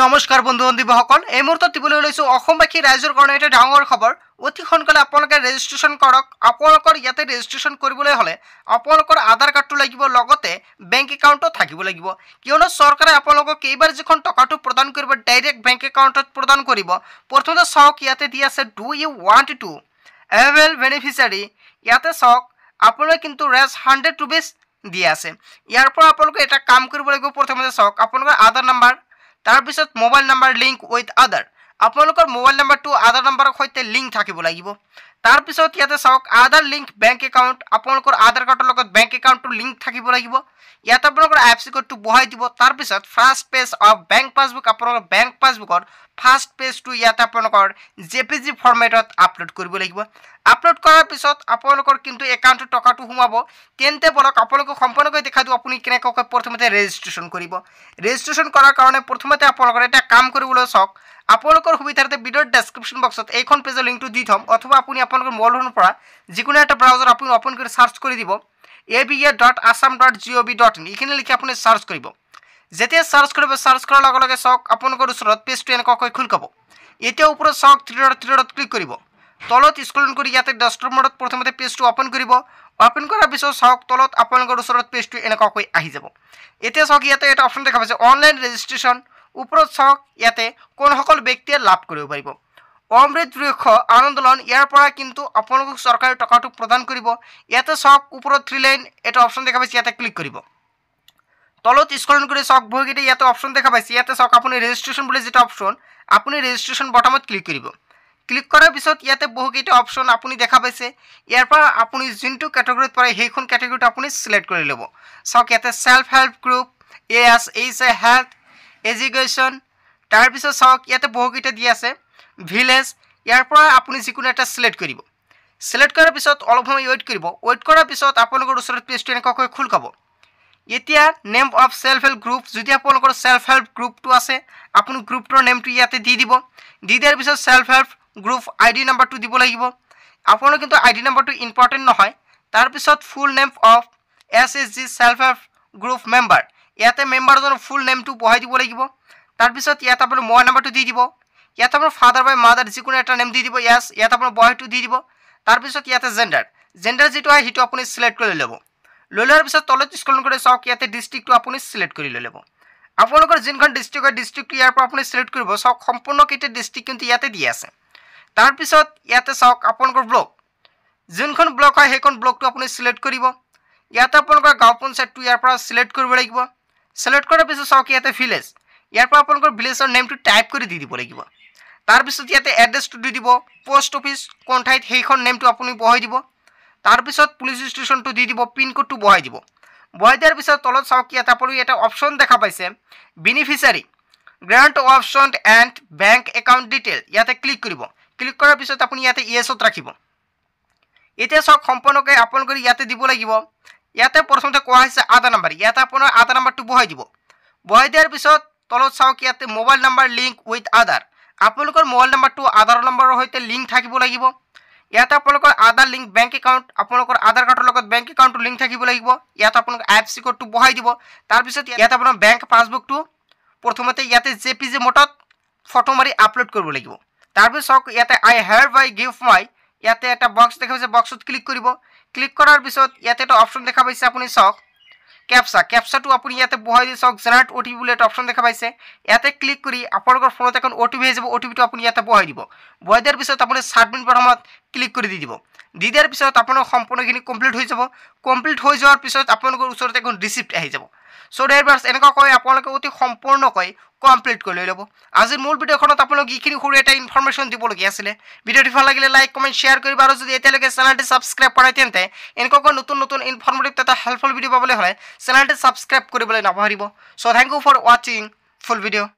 নমস্কাৰ বন্ধু বান্ধৱীসকল এই মুহূৰ্তত দিবলৈ লৈছোঁ অসমবাসী ৰাইজৰ কাৰণে এটা ডাঙৰ খবৰ অতি সোনকালে আপোনালোকে ৰেজিষ্ট্ৰেশ্যন কৰক আপোনালোকৰ ইয়াতে ৰেজিষ্ট্ৰেশ্যন কৰিবলৈ হ'লে আপোনালোকৰ আধাৰ কাৰ্ডটো লাগিব লগতে বেংক একাউণ্টটো থাকিব লাগিব কিয়নো চৰকাৰে আপোনালোকক কেইবাৰ যিখন টকাটো প্ৰদান কৰিব ডাইৰেক্ট বেংক একাউণ্টত প্ৰদান কৰিব প্ৰথমতে চাওক ইয়াতে দি আছে do you want to avail beneficiary ইয়াতে চাওক আপোনালোকে কিন্তু ৰেজ হাণ্ড্ৰেড ৰুপিজ দি আছে ইয়াৰ পৰা আপোনালোকে এটা কাম কৰিব লাগিব প্ৰথমতে চাওক আপোনালোকৰ আধাৰ নাম্বাৰ তাৰপিছত mobile number link with Aadhaar আপোনালোকৰ মোবাইল নম্বৰটো আধাৰ নাম্বাৰৰ সৈতে লিংক থাকিব লাগিব তাৰপিছত ইয়াতে চাওক আধাৰ লিংক বেংক একাউণ্ট আপোনালোকৰ আধাৰ কাৰ্ডৰ লগত বেংক একাউণ্টটো লিংক থাকিব লাগিব ইয়াত আপোনালোকৰ আই এফ চি কোডটো বহাই দিব তাৰপিছত first page of bank passbook আপোনালোকৰ বেংক পাছবুকৰ ফাৰ্ষ্ট পেজটো ইয়াতে আপোনালোকৰ জে পি জি ফৰ্মেটত আপলোড কৰিব লাগিব আপলোড কৰাৰ পিছত আপোনালোকৰ কিন্তু একাউণ্টটো টকাটো সোমাব তেন্তে বলক আপোনালোকক সম্পূৰ্ণকৈ দেখাই দিওঁ আপুনি কেনেকুৱাকৈ প্ৰথমতে ৰেজিষ্ট্ৰেশ্যন কৰিব ৰেজিষ্ট্ৰেশ্যন কৰাৰ কাৰণে প্ৰথমতে আপোনালোকৰ এটা কাম কৰিবলৈ চাওক আপোনালোকৰ সুবিধাৰ্থে ভিডিঅ'ৰ ডেছক্ৰিপশ্যন বক্সত এইখন পেজৰ লিংকটো দি থ'ম অথবা আপুনি আপোনালোকৰ মোবাইলৰ পৰা যিকোনো এটা ব্ৰাউজাৰ আপুনি অ'পেন কৰি চাৰ্চ কৰি দিব A B A dot Assam dot G O' B dot in এইখিনি লিখি আপুনি চাৰ্চ কৰিব যেতিয়া চাৰ্চ কৰিব চাৰ্চ কৰাৰ লগে লগে চাওক আপোনালোকৰ ওচৰত পেজটো এনেকুৱাকৈ খুল খাব এতিয়া ওপৰত চাওক three dot three dot click কৰিব তলত স্ক্ৰলন কৰি ইয়াতে ডেষ্টৰ মডত প্ৰথমতে পেজটো অ'পেন কৰিব অ'পেন কৰাৰ পিছত চাওক তলত আপোনালোকৰ ওচৰত পেজটো এনেকুৱাকৈ আহি যাব এতিয়া চাওক ইয়াতে এটা অপশ্যন দেখা পাইছে অনলাইন ৰেজিষ্ট্ৰেশ্যন ওপৰত চাওক ইয়াতে কোনসকল ব্যক্তিয়ে লাভ কৰিব পাৰিব অমৃত বৃক্ষ আন্দোলন ইয়াৰ পৰা কিন্তু আপোনালোকক চৰকাৰী টকাটো প্ৰদান কৰিব ইয়াতে চাওক ওপৰত থ্ৰী লাইন এটা অপশ্যন দেখা পাইছে ইয়াতে ক্লিক কৰিব তলত স্কলন কৰি চাওক বহুকেইটা ইয়াতে অপশ্যন দেখা পাইছে ইয়াতে চাওক আপুনি ৰেজিষ্ট্ৰেশ্যন বুলি যিটো অপশ্যন আপুনি ৰেজিষ্ট্ৰেশ্যন বটমত ক্লিক কৰিব ক্লিক কৰাৰ পিছত ইয়াতে বহুকেইটা অপশ্যন আপুনি দেখা পাইছে ইয়াৰ পৰা আপুনি যোনটো কেটেগৰীত পৰে সেইখন কেটেগৰীটো আপুনি চিলেক্ট কৰি ল'ব চাওক ইয়াতে self help group A S H A health এজি গৈছন তাৰপিছত চাওক ইয়াতে বহুকেইটা দি আছে ভিলেজ ইয়াৰ পৰা আপুনি যিকোনো এটা ছিলেক্ট কৰিব ছিলেক্ট কৰাৰ পিছত অলপ সময় ৱেইট কৰিব ৱেইট কৰাৰ পিছত আপোনালোকৰ ওচৰত পেজটো এনেকুৱাকৈ খোল খাব এতিয়া name of self help group যদি আপোনালোকৰ ছেল্ফ হেল্প গ্ৰুপটো আছে আপুনি গ্ৰুপটোৰ নেমটো ইয়াতে দি দিব দি দিয়াৰ পিছত self help group I D নম্বৰটো দিব লাগিব আপোনালোক কিন্তু আই ডি নম্বৰটো ইম্পৰ্টেণ্ট নহয় তাৰপিছত full name of S S G self help group member ইয়াতে মেম্বাৰজনৰ ফুল নেমটো বহাই দিব লাগিব তাৰপিছত ইয়াত আপোনাৰ মই নাম্বাৰটো দি দিব ইয়াত আপোনাৰ ফাদাৰ বাই মাদাৰ যিকোনো এটা নেম দি দিব ইয়াত ইয়াত আপোনাৰ বয়সটো দি দিব তাৰপিছত ইয়াতে জেণ্ডাৰ জেণ্ডাৰ যিটো আহে সেইটো আপুনি চিলেক্ট কৰি লৈ ল'ব লৈ লোৱাৰ পিছত তলত স্কুল কৰি চাওক ইয়াতে ডিষ্ট্ৰিক্টটো আপুনি চিলেক্ট কৰি লৈ ল'ব আপোনালোকৰ যোনখন ডিষ্ট্ৰিক্ট হয় ডিষ্ট্ৰিক্টটো ইয়াৰ পৰা আপুনি চিলেক্ট কৰিব চাওক সম্পূৰ্ণকেইটা ডিষ্ট্ৰিক্ট কিন্তু ইয়াতে দি আছে তাৰপিছত ইয়াতে চাওক আপোনালোকৰ ব্লক যোনখন ব্লক হয় সেইখন ব্লকটো আপুনি চিলেক্ট কৰিব ইয়াতে আপোনালোকৰ গাঁও পঞ্চায়তটো ইয়াৰ পৰা চিলেক্ট কৰিব লাগিব চিলেক্ট কৰাৰ পিছত চাওক ইয়াতে ভিলেজ ইয়াৰ পৰা আপোনালোকৰ ভিলেজৰ নেমটো টাইপ কৰি দি দিব লাগিব তাৰপিছত ইয়াতে এড্ৰেছটো দি দিব পোষ্ট অফিচ কোন ঠাইত সেইখন নেমটো আপুনি বহাই দিব তাৰপিছত পুলিচ ষ্টেচনটো দি দিব পিনক'ডটো বহাই দিব বহাই দিয়াৰ পিছত তলত চাওক ইয়াত আপুনি এটা অপশ্যন দেখা পাইছে beneficiary grant option and bank account detail ইয়াতে ক্লিক কৰিব ক্লিক কৰাৰ পিছত আপুনি ইয়াতে ইয়েছত ৰাখিব এতিয়া চাওক সম্পূৰ্ণকৈ আপোনালোকে ইয়াতে দিব লাগিব ইয়াতে প্ৰথমতে কোৱা হৈছে আধাৰ নাম্বাৰ ইয়াতে আপোনাৰ আধাৰ নাম্বাৰটো বহাই দিব বহাই দিয়াৰ পিছত তলত চাওক ইয়াতে mobile number link with Aadhaar আপোনালোকৰ মোবাইল নাম্বাৰটো আধাৰ নম্বৰৰ সৈতে লিংক থাকিব লাগিব ইয়াতে আপোনালোকৰ আধাৰ লিংক বেংক একাউণ্ট আপোনালোকৰ আধাৰ কাৰ্ডৰ লগত বেংক একাউণ্টটো লিংক থাকিব লাগিব ইয়াত আপোনালোকৰ আই চি কোডটো বহাই দিব তাৰপিছত ইয়াতে আপোনাৰ বেংক পাছবুকটো প্ৰথমতে ইয়াতে জে পি জি মটত ফটো মাৰি আপলোড কৰিব লাগিব তাৰপিছত চাওক ইয়াতে আই হেয়াৰ আই গিভ মাই ইয়াতে এটা বক্স দেখা পাইছে বক্সত ক্লিক কৰিব ক্লিক কৰাৰ পিছত ইয়াতে এটা অপশন দেখা পাইছে আপুনি চাওক কেপচা কেপচাটো আপুনি ইয়াতে বহাই দি চাওক দিয়ে অ' টি পি বুলি এটা অপশন দেখা পাইছে ইয়াতে ক্লিক কৰি আপোনালোকৰ ফোনত এখন অ' টি পি আহি যাব অ' টি পিটো আপুনি ইয়াতে বহাই দিব বহাই দিয়াৰ পিছত আপুনি সাবমিট বটনত ক্লিক কৰি দি দিব দি দিয়াৰ পিছত আপোনাৰ সম্পূৰ্ণখিনি কমপ্লিট হৈ যাব কমপ্লিট হৈ যোৱাৰ পিছত আপোনালোকৰ ওচৰতে এখন ৰিচিপ্ট আহি যাব চ' ডেৰ বাৰ্ছ এনেকুৱা কৈ আপোনালোকে অতি সম্পূৰ্ণকৈ কমপ্লিট কৰি লৈ ল'ব আজি মূল ভিডিঅ'খনত আপোনালোক এইখিনি সৰু এটা ইনফৰমেশ্যন দিবলগীয়া আছিলে ভিডিঅ'টো ভাল লাগিলে লাইক কমেণ্ট শ্বেয়াৰ কৰিব আৰু যদি এতিয়ালৈকে চেনেলটো ছাবস্ক্ৰাইব কৰাই তেন্তে এনেকুৱাকৈ নতুন নতুন ইনফৰ্মেটিভ এটা হেল্পফুল ভিডিঅ' পাবলৈ হ'লে চেনেলটো ছাবস্ক্ৰাইব কৰিবলৈ নাপাহৰিব চ' থেংক ইউ ফৰ ৱাচিং ফুল ভিডিঅ'